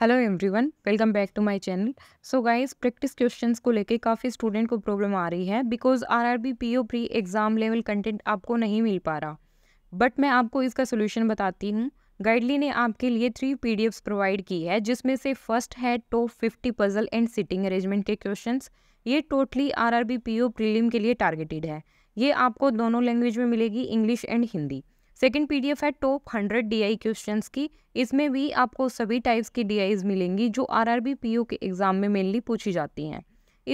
hello everyone welcome back to my channel so guys practice questions को लेके काफ़ी student को प्रॉब्लम आ रही है because RRB PO pre exam level content आपको नहीं मिल पा रहा बट मैं आपको इसका सोल्यूशन बताती हूँ गाइडली ने आपके लिए थ्री पी प्रोवाइड की है जिसमें से फर्स्ट है top fifty puzzle and sitting arrangement के क्वेश्चन ये टोटली आर आर के लिए टारगेटेड है ये आपको दोनों लैंग्वेज में मिलेगी English and Hindi second P है टॉप हंड्रेड डी क्वेश्चंस की इसमें भी आपको सभी टाइप्स की डी मिलेंगी जो आर आर के एग्ज़ाम में मेनली पूछी जाती हैं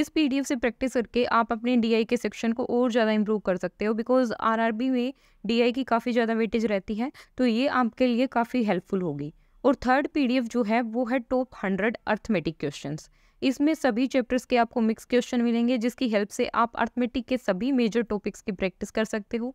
इस पी से प्रैक्टिस करके आप अपने डी के सेक्शन को और ज़्यादा इम्प्रूव कर सकते हो बिकॉज आर बी में डी की काफ़ी ज़्यादा वेटेज रहती है तो ये आपके लिए काफ़ी हेल्पफुल होगी और थर्ड पी जो है वो है टॉप हंड्रेड अर्थमेटिक क्वेश्चन इसमें सभी चैप्टर्स के आपको मिक्स क्वेश्चन मिलेंगे जिसकी हेल्प से आप अर्थमेटिक के सभी मेजर टॉपिक्स की प्रैक्टिस कर सकते हो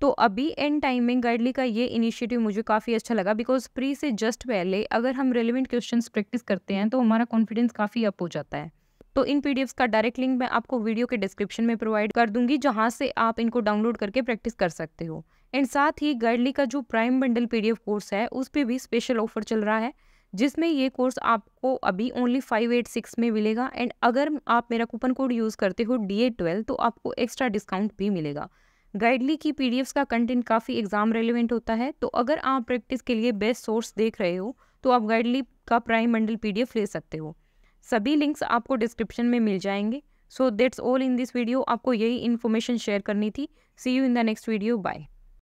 तो अभी एंड टाइम में गाइडली का ये इनिशिएटिव मुझे काफ़ी अच्छा लगा बिकॉज प्री से जस्ट पहले अगर हम रेलिवेंट क्वेश्चन प्रैक्टिस करते हैं तो हमारा कॉन्फिडेंस काफ़ी अप हो जाता है तो इन पी का डायरेक्ट लिंक मैं आपको वीडियो के डिस्क्रिप्शन में प्रोवाइड कर दूंगी जहाँ से आप इनको डाउनलोड करके प्रैक्टिस कर सकते हो एंड साथ ही गाइडली का जो प्राइम बंडल पी कोर्स है उस पर भी स्पेशल ऑफर चल रहा है जिसमें ये कोर्स आपको अभी ओनली फाइव एट सिक्स में मिलेगा एंड अगर आप मेरा कूपन कोड यूज़ करते हो डी ए ट्वेल्व तो आपको एक्स्ट्रा डिस्काउंट भी मिलेगा गाइडली की पी का कंटेंट काफ़ी एग्ज़ाम रेलिवेंट होता है तो अगर आप प्रैक्टिस के लिए बेस्ट सोर्स देख रहे हो तो आप गाइडली का प्राइम मंडल पी ले सकते हो सभी लिंक्स आपको डिस्क्रिप्शन में मिल जाएंगे so that's all in this video आपको यही इन्फॉर्मेशन शेयर करनी थी see you in the next video bye